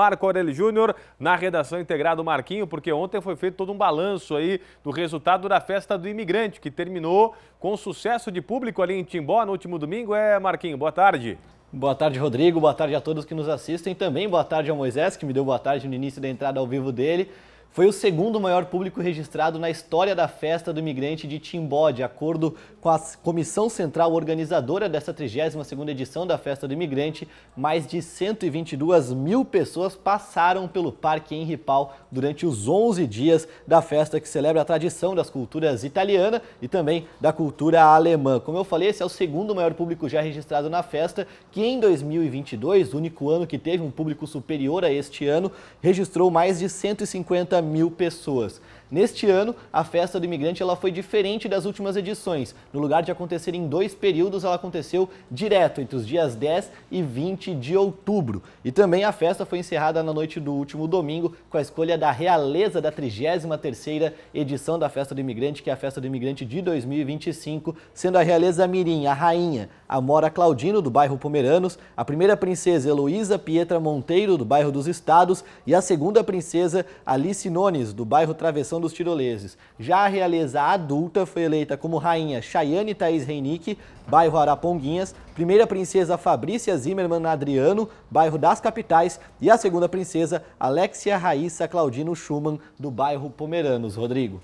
Marco Aurélio Júnior, na redação integrada Marquinho, porque ontem foi feito todo um balanço aí do resultado da festa do imigrante, que terminou com sucesso de público ali em Timbó no último domingo. É, Marquinho, boa tarde. Boa tarde, Rodrigo. Boa tarde a todos que nos assistem. Também boa tarde ao Moisés, que me deu boa tarde no início da entrada ao vivo dele. Foi o segundo maior público registrado na história da festa do imigrante de Timbó, de acordo com a comissão central organizadora dessa 32ª edição da festa do imigrante. Mais de 122 mil pessoas passaram pelo Parque em Ripal durante os 11 dias da festa que celebra a tradição das culturas italiana e também da cultura alemã. Como eu falei, esse é o segundo maior público já registrado na festa, que em 2022, único ano que teve um público superior a este ano, registrou mais de 150 mil pessoas. Neste ano, a festa do imigrante ela foi diferente das últimas edições. No lugar de acontecer em dois períodos, ela aconteceu direto entre os dias 10 e 20 de outubro. E também a festa foi encerrada na noite do último domingo com a escolha da realeza da 33ª edição da Festa do Imigrante, que é a Festa do Imigrante de 2025, sendo a realeza mirim, a rainha, Amora Claudino, do bairro Pomeranos, a primeira princesa Heloísa Pietra Monteiro, do bairro dos Estados, e a segunda princesa Alice Nones, do bairro Travessão dos tiroleses. Já a realeza adulta foi eleita como rainha Chayane Thaís Reinique, bairro Araponguinhas, primeira princesa Fabrícia Zimmermann Adriano, bairro das Capitais, e a segunda princesa Alexia Raíssa Claudino Schumann, do bairro Pomeranos. Rodrigo.